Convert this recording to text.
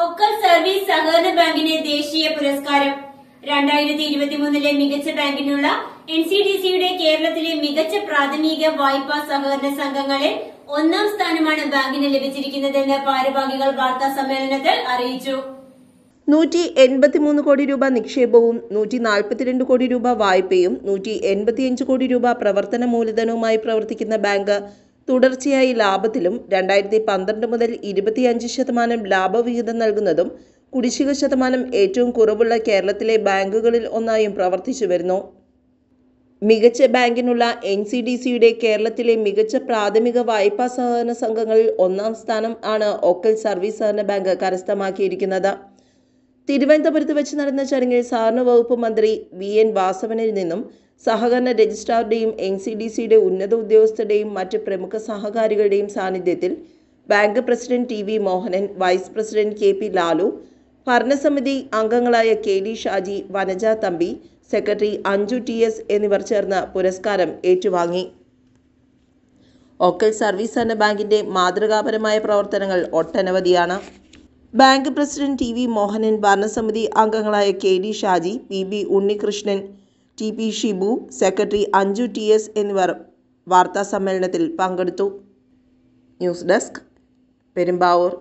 Okkal service സഹകരണ ബാങ്കിന് ദേശീയ പുരസ്കാരം രണ്ടായിരത്തി ഇരുപത്തി മൂന്നിലെ മികച്ച ബാങ്കിനുള്ള എൻ സി ഡി സിയുടെ കേരളത്തിലെ മികച്ച പ്രാഥമിക വായ്പാ സഹകരണ സംഘങ്ങളിൽ ഒന്നാം സ്ഥാനമാണ് ബാങ്കിന് ലഭിച്ചിരിക്കുന്നതെന്ന് ഭാരവാഹികൾ വാർത്താ സമ്മേളനത്തിൽ അറിയിച്ചു നൂറ്റി എൺപത്തിമൂന്ന് കോടി രൂപ നിക്ഷേപവും നൂറ്റി നാൽപ്പത്തിരണ്ട് കോടി രൂപ വായ്പയും നൂറ്റി എൺപത്തിയഞ്ച് കോടി രൂപ പ്രവർത്തന മൂലധനവുമായി പ്രവർത്തിക്കുന്ന ബാങ്ക് തുടർച്ചയായി ലാഭത്തിലും രണ്ടായിരത്തി പന്ത്രണ്ട് മുതൽ ഇരുപത്തിയഞ്ച് ശതമാനം ലാഭവിഹിതം നൽകുന്നതും കുടിശ്ശിക ശതമാനം ഏറ്റവും കുറവുള്ള കേരളത്തിലെ ബാങ്കുകളിൽ ഒന്നായും പ്രവർത്തിച്ചു വരുന്നു മികച്ച ബാങ്കിനുള്ള എൻ സി ഡി സിയുടെ കേരളത്തിലെ മികച്ച പ്രാഥമിക വായ്പാ സഹകരണ സംഘങ്ങളിൽ ഒന്നാം സ്ഥാനം ആണ് ഒക്കൽ സർവീസ് സഹകരണ ബാങ്ക് കരസ്ഥമാക്കിയിരിക്കുന്നത് തിരുവനന്തപുരത്ത് വെച്ച് നടന്ന ചടങ്ങിൽ സഹകരണ വകുപ്പ് മന്ത്രി വി എൻ വാസവനിൽ നിന്നും സഹകരണ രജിസ്ട്രാറുടെയും എൻ സി ഡി സിയുടെ ഉന്നത ഉദ്യോഗസ്ഥരുടെയും മറ്റ് പ്രമുഖ സഹകാരികളുടെയും സാന്നിധ്യത്തിൽ bank president T V Mohanan vice president K P Lalu ഭരണസമിതി അംഗങ്ങളായ K D Shaji Vanaja Thampi secretary Anju T S എന്നിവർ ചേർന്ന് പുരസ്കാരം ഏറ്റുവാങ്ങി ഒക്കൽ സർവീസ് എന്ന ബാങ്കിന്റെ മാതൃകാപരമായ പ്രവർത്തനങ്ങൾ ഒട്ടനവധിയാണ് bank president T V Mohanan ഭരണസമിതി അംഗങ്ങളായ K D Shaji P B Unnikrishnan T P Shibu secretary Anju T S എന്നിവർ വാർത്താസമ്മേളനത്തിൽ പങ്കെടുത്തു ന്യൂസ് ഡെസ്ക് പെരുമ്പാവൂർ